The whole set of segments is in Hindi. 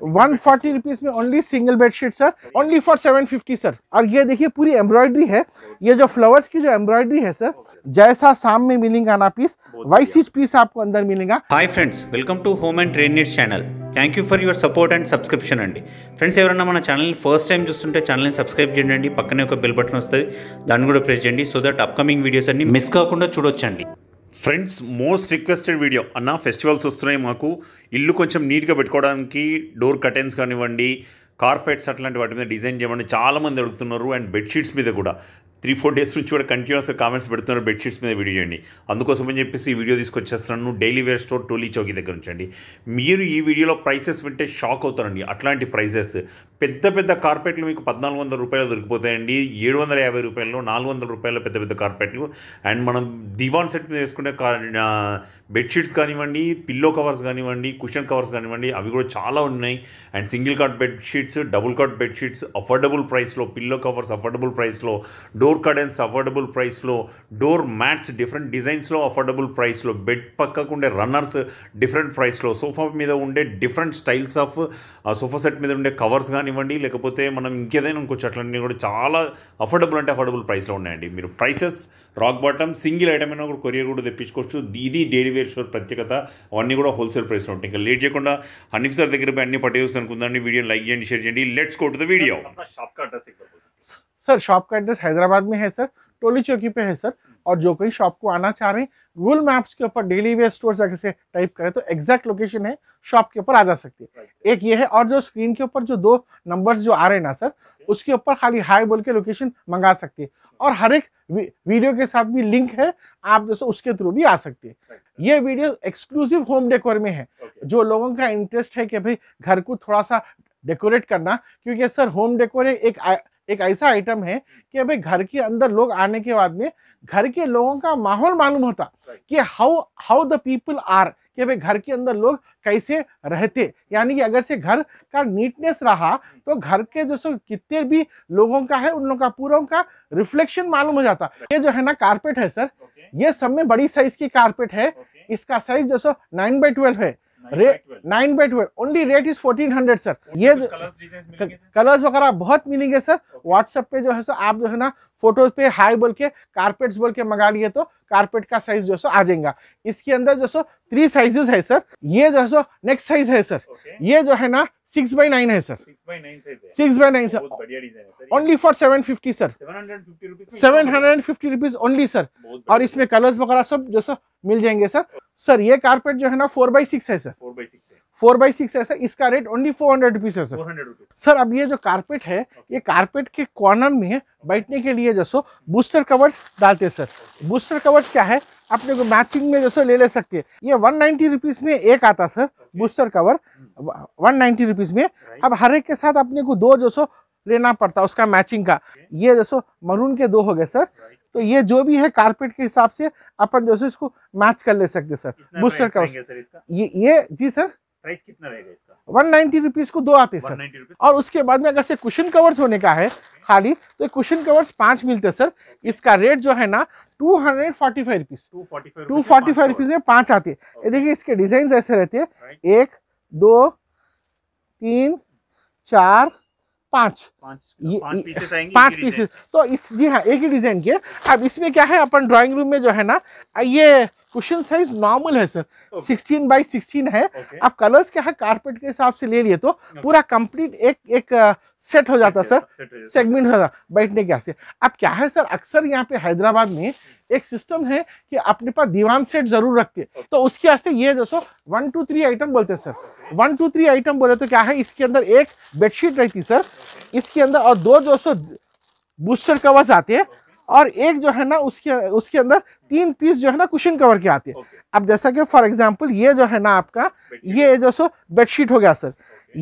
140 रुपीस में only single bedsheet sir only for 750 sir और ये देखिए पूरी एम्ब्रॉयडरी है ये जो फ्लावर्स की जो एम्ब्रॉयडरी है सर जैसा शाम में मिलेगा ना पीस वैसी पीस आपको अंदर मिलेगा hi friends welcome to home and trainers channel thank you for your support and subscription अंडी फ्रेंड्स एवरना मैं चाने फस्ट टाइम चूंटे चाने सब्सक्रेबा पक्ने बिल बटन वस्तु दाँड press so that upcoming videos अभी मिस्क चूड़ी ఫ్రెండ్స్ మోస్ట్ రిక్వెస్టెడ్ వీడియో అన్న ఫెస్టివల్స్ వస్తున్నాయి మాకు ఇల్లు కొంచెం నీట్గా పెట్టుకోవడానికి డోర్ కర్టెన్స్ కానివ్వండి కార్పెట్స్ అట్లాంటి వాటి మీద డిజైన్ చేయమని చాలామంది అడుగుతున్నారు అండ్ బెడ్షీట్స్ మీద కూడా త్రీ ఫోర్ డేస్ నుంచి కూడా కంటిన్యూస్గా కామెంట్స్ పెడుతున్నారు బెడ్షీట్స్ మీద వీడియో చేయండి అందుకోసం అని చెప్పేసి ఈ వీడియో తీసుకొచ్చేస్తున్నాను daily wear store Toli Chowki దగ్గర ఉంచండి మీరు ఈ వీడియోలో ప్రైసెస్ వింటే షాక్ అవుతారండి అట్లాంటి ప్రైసెస్ పెద్ద పెద్ద కార్పెట్లు మీకు పద్నాలుగు వందల రూపాయలు దొరికిపోతాయండి ఏడు వందల యాభై రూపాయలు నాలుగు వందల రూపాయల పెద్ద పెద్ద కార్పెట్లు అండ్ మనం దివాన్ సెట్ మీద వేసుకునే బెడ్షీట్స్ కానివ్వండి పిల్లో కవర్స్ కానివ్వండి కుషన్ కవర్స్ కానివ్వండి అవి కూడా చాలా ఉన్నాయి and single cot bedsheets double cot bedsheets affordable ప్రైస్లో పిల్లో కవర్స్ అఫోర్డబుల్ ప్రైస్లో డోర్ కడెన్స్ అఫోర్డబుల్ ప్రైస్లో డోర్ మ్యాట్స్ డిఫరెంట్ డిజైన్స్లో అఫోర్డబుల్ ప్రైస్లో బెడ్ పక్కకు ఉండే రన్నర్స్ డిఫరెంట్ ప్రైస్లో సోఫా మీద ఉండే different styles of sofa set మీద ఉండే కవర్స్ కానివ్వండి లేకపోతే మనం ఇంకేదైనా ఇంకొచ్చి అట్లన్నీ కూడా చాలా అఫోర్డబుల్ అంటే అఫోర్డబుల్ ప్రైస్లో ఉన్నాయండి మీరు prices rock bottom single item అయినా కూడా కొరియర్ కూడా తెప్పించుకోవచ్చు ఇది డైలీ వేర్ షోర్ ప్రత్యేకత అవన్నీ కూడా హోల్సేల్ ప్రైస్లో ఉంటాయి ఇంకా లేట్ చేయకుండా హనీఫ్ సార్ దగ్గర అన్ని పట్టేస్తుంది అనుకుందండి వీడియో లైక్ చేయండి షేర్ చేయండి let's go to the video sir shop का एड्रेस हैदराबाद में है सर टोली चौकी पे है सर और जो कोई शॉप को आना चाह रहे हैं गूगल मैप्स के ऊपर डेली वेयर स्टोर अगर से टाइप करें तो एग्जैक्ट लोकेशन है शॉप के ऊपर आ जा सकती है एक ये है और जो स्क्रीन के ऊपर जो दो नंबर्स जो आ रहे हैं ना सर उसके ऊपर खाली हाई बोल के लोकेशन मंगा सकते हैं और हर एक वीडियो के साथ भी लिंक है आप जैसे उसके थ्रू भी आ सकते हैं ये वीडियो एक्सक्लूसिव होम डेकोर में है जो लोगों का इंटरेस्ट है कि भाई घर को थोड़ा सा डेकोरेट करना क्योंकि सर होम डेकोर एक एक ऐसा आइटम है कि अभी घर के अंदर लोग आने के बाद में घर के लोगों का माहौल मालूम होता कि how how the people are कि भाई घर के अंदर लोग कैसे रहते यानी कि अगर से घर का नीटनेस रहा hmm. तो घर के जो सो कितने भी लोगों का है उन लोगों का पूरा उनका रिफ्लेक्शन मालूम हो जाता ये जो है ना कारपेट है सर ये सब में बड़ी साइज की कारपेट है इसका साइज जो सो नाइन बाई ट्वेल्व है nine by twelve only rate is fourteen hundred sir ये कलर्स वगैरह बहुत मिलेंगे सर व्हाट्सएप पे जो है सर आप जो है ना फोटोज पे हाई बोल के कारपेट्स बोल के मंगा लिए तो कारपेट का साइज जो सो आ जाएगा इसके अंदर जो सो थ्री साइजेस है सर ये जो सो नेक्स्ट साइज है सर okay. ये जो है ना सिक्स बाई नाइन है sir six by nine sir only for seven fifty sir seven hundred and fifty rupees only sir और इसमें कलर्स वगैरह सब जो सो मिल जाएंगे सर सर ये कारपेट जो है ना फोर बाई सिक्स है sir four by six four by six है सर इसका rate only four hundred rupees है सर सर अब ये जो कारपेट है ये कारपेट के कॉर्नर में बैठने के लिए जैसो बूस्टर कवर्स डालते हैं सर बूस्टर कवर्स क्या है अपने को मैचिंग में जैसो ले ले सकते हैं ये वन नाइन्टी रुपीज़ में एक आता sir bolster cover one ninety rupees में अब हर एक के साथ अपने को दो जैसो लेना पड़ता उसका मैचिंग का ये जैसो मरून के दो हो गए सर तो ये जो भी है कारपेट के हिसाब से अपन जैसे इसको मैच कर ले सकते सर बूस्टर तो कवर ये ये जी सर प्राइस कितना रहेगा इसका वन नाइन्टी रुपीज को दो आते सर और उसके बाद में अगर से कुशन कवर्स होने का है खाली तो कुशन कवर्स पांच मिलते सर इसका रेट जो है ना two hundred forty five rupees two forty five rupees में पांच आते हैं देखिए इसके डिजाइन ऐसे रहते हैं एक दो तीन चार पाँच पांच पीसेस तो इस जी हाँ एक ही डिजाइन के अब इसमें क्या है अपन ड्राइंग रूम में जो है ना ये कुशन साइज नॉर्मल है सर सिक्सटीन बाई सिक्सटीन है आप कलर्स क्या है कारपेट के हिसाब से ले लिए तो पूरा कंप्लीट एक एक सेट uh, हो जाता सर सेगमेंट हो जाता बैठने के से अब क्या है सर अक्सर यहाँ पे हैदराबाद में एक सिस्टम है कि अपने पास दीवान सेट जरूर रखते okay. तो उसके वास्ते ये दोस्तों वन टू थ्री आइटम बोलते हैं sir one two three item बोले तो क्या है इसके अंदर एक बेडशीट रहती सर इसके अंदर और दो दोस्तों बूस्टर कवर्स आते हैं और एक जो है ना उसके उसके अंदर तीन पीस जो है ना कुशन कवर के आती है okay. अब जैसा कि फॉर एग्जांपल ये जो है ना आपका ये जो सो बेडशीट हो गया सर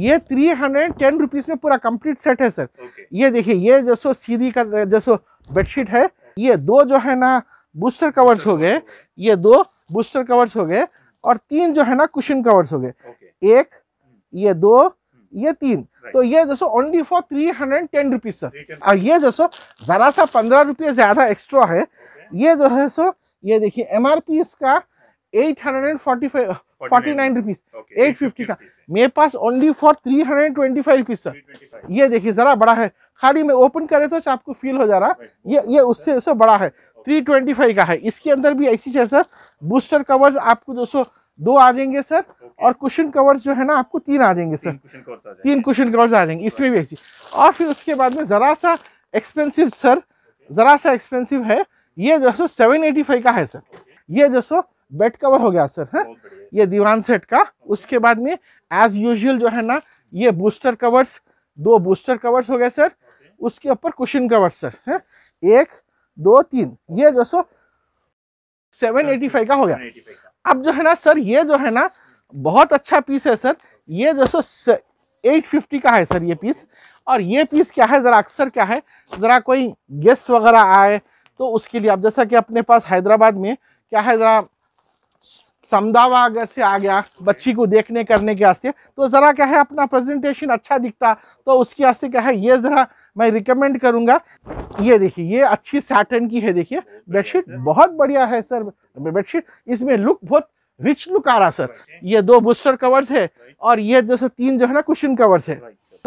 ये थ्री हंड्रेड टेन रुपीज़ में पूरा कंप्लीट सेट है सर okay. ये देखिए ये जैसो सीधी का जैसो बेडशीट है ये दो जो है ना बूस्टर कवर्स हो गए ये दो बूस्टर कवर्स हो गए और तीन जो है ना कुशन कवर्स हो गए एक ये दो ये तीन तो ये जैसो only for three hundred ten rupees sir और ये जैसो जरा सा पंद्रह रुपये ज्यादा एक्स्ट्रा है ये जो है सो ये देखिए एम आर पी इसका eight hundred and forty five forty nine rupees eight fifty का मेरे पास only for three hundred twenty five rupees sir ये देखिए जरा बड़ा है खाली में ओपन करे तो आपको फील हो जा रहा है ये ये उससे उससे बड़ा है थ्री ट्वेंटी फाइव का है इसके अंदर भी ऐसी है सर बूस्टर कवर्स आपको दोस्तों दो आ जाएंगे सर और क्वेश्चन कवर्स जो है ना आपको तीन आ जाएंगे सर तीन क्वेश्चन कवर्स आ जाएंगे इसमें भी ऐसी और फिर उसके बाद में ज़रा सा एक्सपेंसिव सर ज़रा सा एक्सपेंसिव है ये जो सो सेवन एटी फाइव का है सर ये जो सो बेड कवर हो गया सर है ये दीवान सेट का उसके बाद में एज यूजल जो है ना ये बूस्टर कवर्स दो बूस्टर कवर्स हो गए सर उसके ऊपर कुशन कवर्स सर है एक दो तीन ये जो सो सेवन एटी फाइव का हो गया अब जो है ना सर ये जो है ना बहुत अच्छा पीस है सर ये जो सो एट फिफ्टी का है सर ये पीस और ये पीस क्या है ज़रा अक्सर क्या है ज़रा कोई गेस्ट वगैरह आए तो उसके लिए अब जैसा कि अपने पास हैदराबाद में क्या है ज़रा समदावा अगर से आ गया बच्ची को देखने करने के वास्ते तो ज़रा क्या है अपना प्रेजेंटेशन अच्छा दिखता तो उसके वास्ते क्या है ये ज़रा मैं रिकमेंड करूँगा ये देखिए ये अच्छी सैटर्न की है देखिए बेडशीट बहुत बढ़िया है सर बेडशीट इसमें लुक बहुत रिच लुक आ रहा सर ये दो बूस्टर कवर्स है और ये जैसे तीन जो है ना कुशन कवर्स है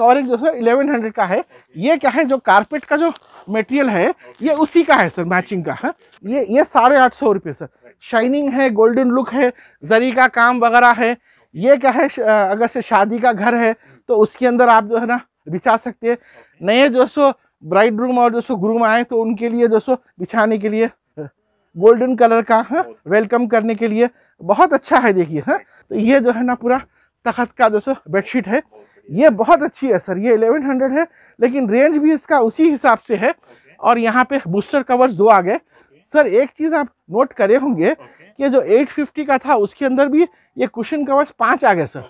और एक जो सर इलेवन हंड्रेड का है ये क्या है जो कारपेट का जो मटेरियल है ये उसी का है सर मैचिंग का है हाँ। ये ये साढ़े आठ सौ रुपये सर शाइनिंग है गोल्डन लुक है जरी का काम वगैरह है ये क्या है अगर से शादी का घर है तो उसके अंदर आप जो है ना बिछा सकते हैं नए जो सो ब्राइड रूम और जो सो ग्रूम आए तो उनके लिए जो सो बिछाने के लिए गोल्डन हाँ, कलर का है हाँ, वेलकम करने के लिए बहुत अच्छा है देखिए हाँ तो ये जो है ना पूरा तखत का जो सो बेडशीट है ये बहुत अच्छी है सर ये 1100 है लेकिन रेंज भी इसका उसी हिसाब से है और यहाँ पे बूस्टर कवर्स दो आ गए सर एक चीज़ आप नोट करे होंगे कि जो 850 का था उसके अंदर भी ये कुशन कवर्स पाँच आ गए सर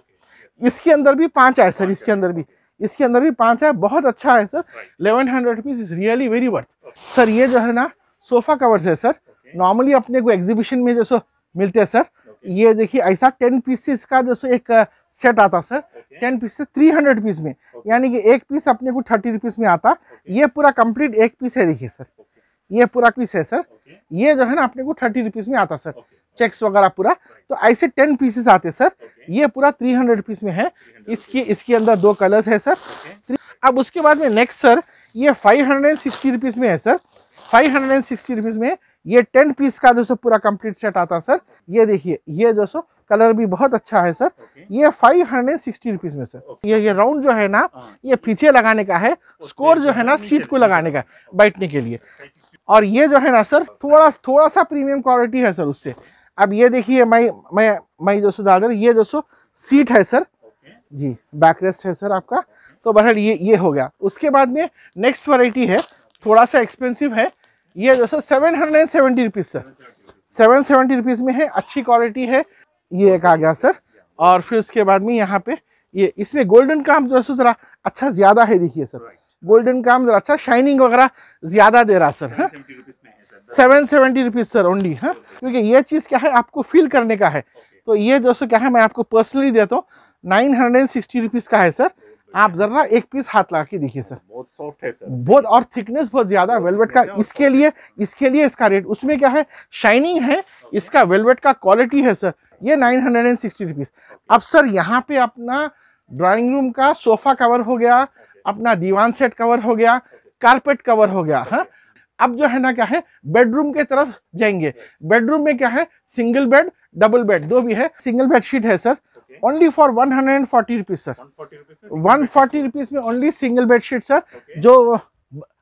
इसके अंदर भी पाँच आए सर इसके अंदर भी इसके अंदर भी पाँच है बहुत अच्छा है sir eleven hundred rupees is really very worth sir ये जो है ना सोफ़ा कवर्स है सर नॉर्मली अपने को एग्जीबिशन में जैसे मिलते हैं सर ये देखिए ऐसा टेन पीसेस का जैसे एक सेट uh, आता sir ten pieces three hundred piece में यानी कि एक पीस अपने को थर्टी रुपीज़ में आता ये पूरा कंप्लीट एक पीस है देखिए सर ये पूरा पीस है सर ये जो है ना अपने को थर्टी रुपीज़ में आता सर चेक्स वगैरह पूरा तो ऐसे टेन पीसेस आते सर ये पूरा थ्री हंड्रेड पीस में है इसकी इसके अंदर दो कलर्स है सर अब उसके बाद में नेक्स्ट सर ये five hundred and sixty rupees में है sir five hundred and sixty rupees में ये टेन पीस का दोस्तों पूरा कंप्लीट सेट आता सर ये देखिए ये दोस्तों कलर भी बहुत अच्छा है सर okay. ये five hundred and sixty rupees में सर okay. ये ये राउंड जो है ना हाँ. ये पीछे लगाने का है स्कोर जो है ना सीट को लगाने का हाँ. बैठने के लिए और ये जो है ना सर थोड़ा थोड़ा सा प्रीमियम क्वालिटी है सर उससे अब ये देखिए माई मैं माई दोस्तों दादर ये दोस्तों सीट है सर जी बैक रेस्ट है सर आपका तो बहरहाल ये ये हो गया उसके बाद में नेक्स्ट वराइटी है थोड़ा सा एक्सपेंसिव है ये दोस्तों seven hundred and seventy rupees sir seven seventy rupees में है अच्छी क्वालिटी है ये एक आ गया सर और फिर उसके बाद में यहाँ पे ये इसमें गोल्डन काम दोस्तों ज़रा अच्छा ज़्यादा है देखिए सर गोल्डन काम ज़रा अच्छा शाइनिंग वगैरह ज़्यादा दे रहा सर है हाँ। Seven seventy rupees sir only हाँ क्योंकि ये चीज़ क्या है आपको फील करने का है तो ये दोस्तों क्या है मैं आपको पर्सनली देता हूँ nine hundred and sixty rupees का है सर आप जरा एक पीस हाथ लगा के देखिए सर बहुत सॉफ्ट है सर बहुत और थिकनेस बहुत ज्यादा वेलवेट का इसके लिए इसके लिए इसका रेट उसमें क्या है शाइनिंग है इसका वेलवेट का क्वालिटी है सर ये nine hundred and sixty rupees अब सर यहाँ पे अपना ड्राइंग रूम का सोफा कवर हो गया अपना दीवान सेट कवर हो गया कारपेट कवर हो गया हाँ अब जो है ना क्या है बेडरूम के तरफ जाएंगे बेडरूम में क्या है सिंगल बेड डबल बेड दो भी है सिंगल बेडशीट है sir only for one hundred and forty rupees sir one forty rupees में ओनली सिंगल बेडशीट सर जो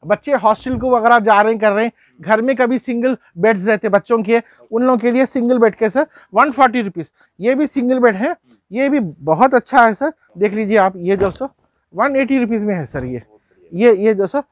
बच्चे हॉस्टल को वगैरह जा रहे हैं कर रहे हैं घर में कभी सिंगल बेड्स रहते बच्चों के उन लोगों के लिए सिंगल बेड के सर वन फोर्टी रुपीज़ ये भी सिंगल बेड है ये भी बहुत अच्छा है सर देख लीजिए आप ये जो सो वन एटी रुपीज़ में है सर ये ये ये जो सो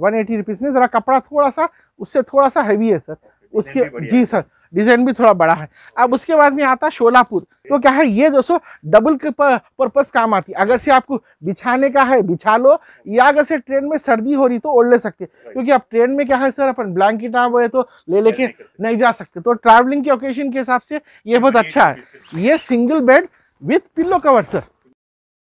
वन एटी रुपीज़ में ज़रा कपड़ा थोड़ा सा उससे थोड़ा सा हैवी है सर उसके जी सर डिज़ाइन भी थोड़ा बड़ा है अब उसके बाद में आता है शोलापुर तो क्या है ये दोस्तों डबल के पर्पस काम आती है अगर से आपको बिछाने का है बिछा लो या अगर से ट्रेन में सर्दी हो रही तो ओढ़ ले सकते क्योंकि अब ट्रेन में क्या है सर अपन ब्लैंकेट आ हुए तो ले लेके नहीं, नहीं जा सकते तो ट्रैवलिंग के ओकेजन के हिसाब से ये बहुत अच्छा है ये single bed with pillow cover sir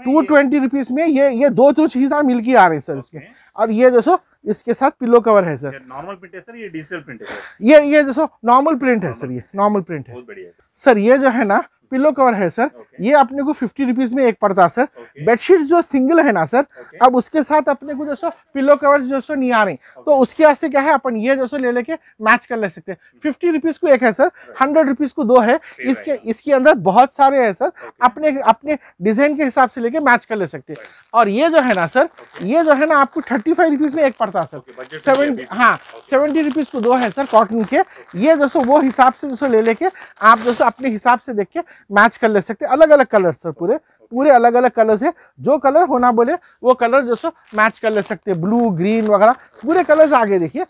two twenty rupees में ये ये दो दो तो चीज मिल आ रही है सर इसमें और ये जैसो इसके साथ पिलो कवर है सर नॉर्मल प्रिंट है सर ये डिजिटल प्रिंट है ये ये जैसो नॉर्मल प्रिंट है सर ये नॉर्मल प्रिंट है बहुत बढ़िया सर ये जो है ना पिलो कवर है सर okay. ये अपने को फिफ्टी रुपीज में एक पड़ता सर okay. बेडशीट जो सिंगल है ना सर okay. अब उसके साथ अपने को जो सो पिलो कवर जो सो नहीं आ रहे तो okay. तो उसके वास्ते क्या है अपन ये जो सो ले लेके मैच कर ले सकते हैं फिफ्टी hmm. रुपीज को एक है सर हंड्रेड रुपीज को दो है इसके इसके अंदर बहुत सारे है सर okay. अपने अपने डिजाइन के हिसाब से लेके मैच कर ले सकते हैं और ये जो है ना सर ये जो है ना आपको थर्टी फाइव रुपीज में एक पड़ता सर सेवन हाँ सेवेंटी रुपीज को दो है सर कॉटन के ये जो सो वो हिसाब से जो सो ले लेके आप जो सो अपने हिसाब से देख के मैच कर ले सकते अलग अलग कलर सर पूरे पूरे अलग अलग कलर्स है जो कलर होना बोले वो कलर जो सो मैच कर ले सकते हैं ब्लू ग्रीन वगैरह पूरे कलर्स आगे देखिए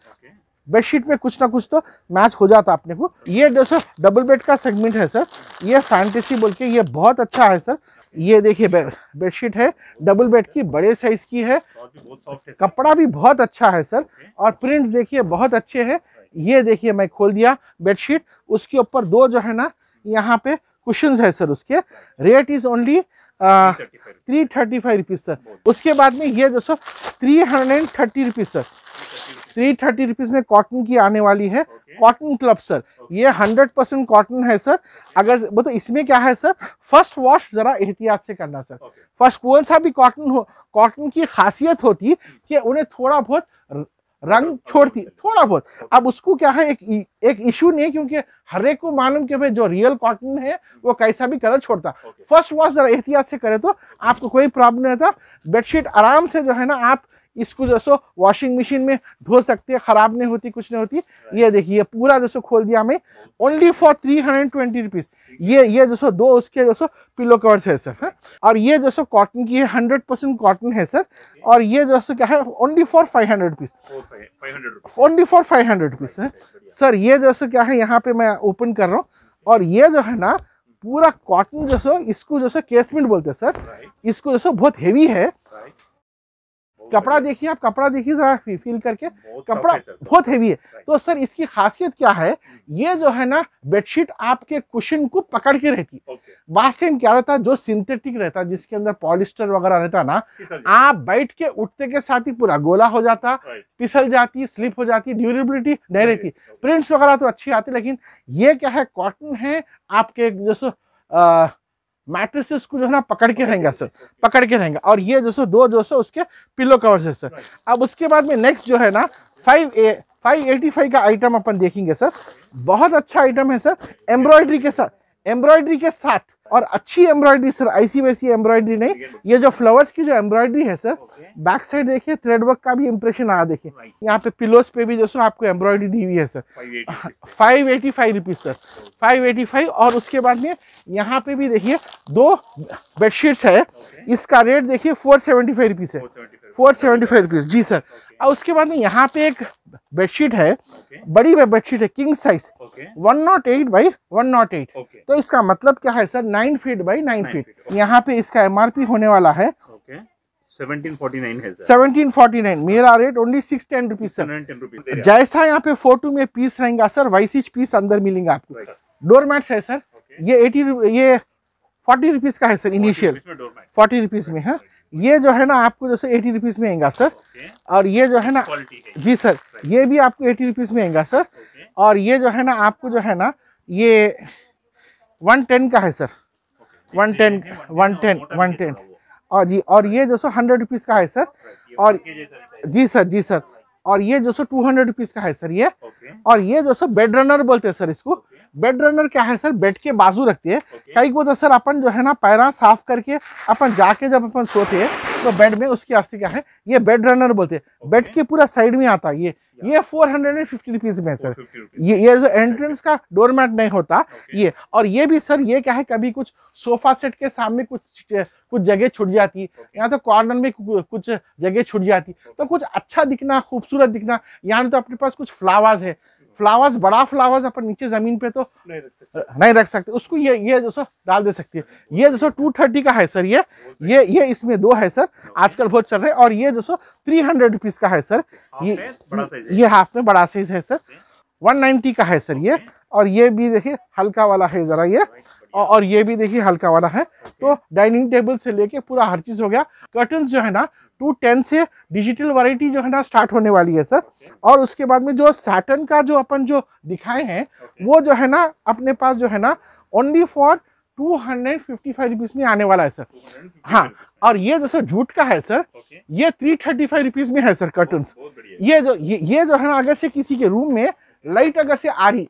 बेडशीट में कुछ ना कुछ तो मैच हो जाता अपने को ये जो सर डबल बेड का सेगमेंट है सर ये फैंटेसी बोल के ये बहुत अच्छा है सर ये देखिए बेडशीट है डबल बेड की बड़े साइज की है कपड़ा भी बहुत अच्छा है सर और प्रिंट्स देखिए बहुत अच्छे हैं ये देखिए मैं खोल दिया बेडशीट उसके ऊपर दो जो है ना यहाँ पे क्वेश्चन है सर उसके rate is only three thirty five rupees sir उसके बाद में ये दोस्तों three hundred and thirty rupees sir three thirty rupees में कॉटन की आने वाली है कॉटन क्लब सर ये हंड्रेड परसेंट कॉटन है सर अगर मतलब तो इसमें क्या है सर फर्स्ट वॉश ज़रा एहतियात से करना सर फर्स्ट कौन सा भी कॉटन हो कॉटन की खासियत होती है कि उन्हें थोड़ा बहुत रंग हाँ, छोड़ती है थोड़ा बहुत अब उसको क्या है एक एक इशू नहीं है क्योंकि हर एक को मालूम कि भाई जो रियल कॉटन है वो हम्म। कैसा भी कलर छोड़ता फर्स्ट वॉश जरा एहतियात से करें तो आपको कोई प्रॉब्लम नहीं रहता बेडशीट आराम से जो है ना आप इसको जैसो वॉशिंग मशीन में धो सकते हैं ख़राब नहीं होती कुछ नहीं होती ये देखिए पूरा जैसो खोल दिया हमें only for three hundred twenty rupees ये ये जैसो दो उसके जैसो पिलो कवर्स है सर है और ये जैसो कॉटन की है हंड्रेड परसेंट कॉटन है सर और ये जैसो क्या है only for five hundred rupees only for five hundred rupees है सर ये जैसो क्या है यहाँ पर मैं ओपन कर रहा हूँ और ये जो है ना पूरा कॉटन जैसो इसको जैसे केसमेंट बोलते हैं सर इसको जैसो बहुत हेवी है कपड़ा देखिए आप कपड़ा देखिए जरा फील करके कपड़ा बहुत हैवी है तो सर इसकी खासियत क्या है हम्म। ये जो है ना बेडशीट आपके कुशन को पकड़ के रहती लास्ट टाइम क्या रहता जो सिंथेटिक रहता जिसके अंदर पॉलिस्टर वगैरह रहता ना आप बैठ के उठते के साथ ही पूरा गोला हो जाता पिसल जाती स्लिप हो जाती ड्यूरेबिलिटी नहीं रहती प्रिंट्स वगैरह तो अच्छी आती लेकिन ये क्या है कॉटन है आपके जैसे मैट्रिसेस को जो है ना पकड़ के रहेंगे सर पकड़ के रहेंगे और ये जो सो दो जो सो उसके पिलो कवर्स है सर अब उसके बाद में नेक्स्ट जो है ना five a five eighty five का आइटम अपन देखेंगे सर बहुत अच्छा आइटम है सर एम्ब्रॉयडरी के साथ एम्ब्रॉयडरी के साथ और अच्छी एम्ब्रॉयडरी सर ऐसी वैसी एम्ब्रॉयडरी नहीं ये जो फ्लावर्स की जो एम्ब्रॉयडरी है सर बैक साइड देखिए थ्रेड वर्क का भी इम्प्रेशन आया देखिए यहाँ पे पिलोस पे भी जो आपको एम्ब्रॉयडरी दी हुई है sir five eighty five rupees sir five eighty five और उसके बाद में यहाँ पे भी देखिए दो बेडशीट्स है इसका रेट देखिए फोर सेवेंटी फाइव रुपीज़ है फोर सेवेंटी फाइव रुपीज़ जी सर और उसके बाद में यहाँ पे एक बेडशीट है बड़ी बेडशीट है king size one nought eight by one nought eight तो इसका मतलब क्या है sir nine feet by nine feet, यहाँ पे इसका एम होने वाला है मेरा rate only six ten rupees sir जैसा यहाँ पे फोटो में पीस रहेगा सर वैसी पीस अंदर मिलेंगे आपको डोरमैट्स है सर ये एटी ये फोर्टी रुपीज का है सर इनिशियल फोर्टी रुपीज में है हाँ। ये जो है ना आपको जैसे एटी रुपीज़ में आएगा सर और ये जो है ना जी सर ये भी आपको एटी रुपीज़ में आएगा सर और ये जो है ना आपको जो है ना ये 110 का है सर 110 110 110 और जी और ये जो सो हंड्रेड रुपीज़ का है सर और जी सर जी सर और ये जो सो टू हंड्रेड रुपीज़ का है सर ये और ये जो सो बेड रनर बोलते हैं सर इसको बेड रनर क्या है सर बेड के बाजू रखती है कई को तो सर अपन जो है ना पैरा साफ करके अपन जाके जब अपन सोते हैं इसको बेड में उसकी आस्ती क्या है ये बेड रनर बोलते हैं बेड के पूरा साइड में आता है ये ये four hundred and fifty rupees में सर ये ये जो एंट्रेंस का डोरमेट नहीं होता ये और ये भी सर ये क्या है कभी कुछ सोफा सेट के सामने कुछ कुछ जगह छुट जाती है यहाँ तो कॉर्नर में कुछ जगह छुट जाती तो कुछ अच्छा दिखना खूबसूरत दिखना यहाँ तो अपने पास कुछ फ्लावर्स है फ्लावर्स बड़ा फ्लावर्स अपन नीचे जमीन पे तो नहीं रख सकते उसको ये ये जैसो डाल दे सकती है ये जैसो टू थर्टी का है सर ये ये ये इसमें दो है सर आजकल बहुत चल रहे हैं और ये जैसो थ्री हंड्रेड रुपीज का है सर ये ये हाफ में बड़ा साइज है सर वन नाइन्टी का है सर ये और ये भी देखिए हल्का वाला है जरा ये और ये भी देखिए हल्का वाला है तो डाइनिंग टेबल से लेके पूरा हर चीज हो गया कर्टन जो है ना टू टेन से डिजिटल वराइटी जो है ना स्टार्ट होने वाली है सर और उसके बाद में जो सैटन का जो अपन जो दिखाए हैं वो जो है ना अपने पास जो है ना only for two hundred fifty five rupees में आने वाला है सर हाँ और ये जो सर जूट का है सर ये थ्री थर्टी फाइव रुपीज़ में है सर कर्टन ये जो ये, ये जो है ना अगर से किसी के रूम में लाइट अगर से आ रही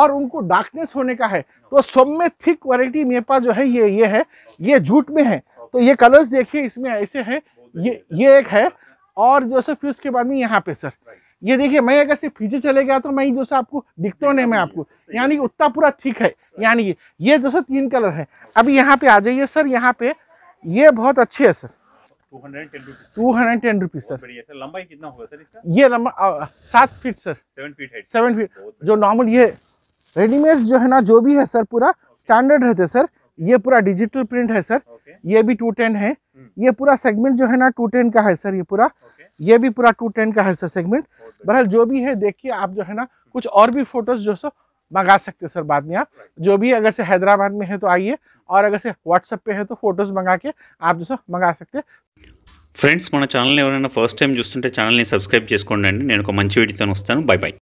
और उनको डार्कनेस होने का है तो सब में थिक वराइटी मेरे पास जो है ये ये है ये जूट में है तो ये कलर्स देखिए इसमें ऐसे है ये ये एक है और जो सर फिर उसके बाद में यहाँ पे सर ये देखिए मैं अगर सिर्फ पीछे चले गया तो मैं जो सर आपको दिखता नहीं मैं आपको यानी उत्ता पूरा ठीक है यानी ये ये जो सर तीन कलर है अभी यहाँ पे आ जाइए सर यहाँ पे ये बहुत अच्छे है sir two hundred ten rupees sir लंबाई कितना होगा ये लंबा सात फीट सर सेवन फीट है सेवन फीट जो नॉर्मल ये रेडीमेड जो है ना जो भी है सर पूरा स्टैंडर्ड रहते सर ये पूरा डिजिटल प्रिंट है सर okay. ये भी टू टेन है हम्म। ये पूरा सेगमेंट जो है ना टू टेन का है सर ये पूरा okay. ये भी पूरा टू टेन का है सर सेगमेंट बहरहाल जो भी है देखिए आप जो है ना हम्म। कुछ और भी फोटोज जो सो मंगा सकते हैं सर बाद में आप जो भी अगर से हैदराबाद में है तो आइए और अगर से व्हाट्सएप पे है तो फोटोज मंगा के आप जो सो मंगा सकते फ्रेंड्स मैं चैनल ने ఎవరైనా टाइम టైం చూస్తుంటే ఛానల్ని नीन मंच वीडियो ఒక बाय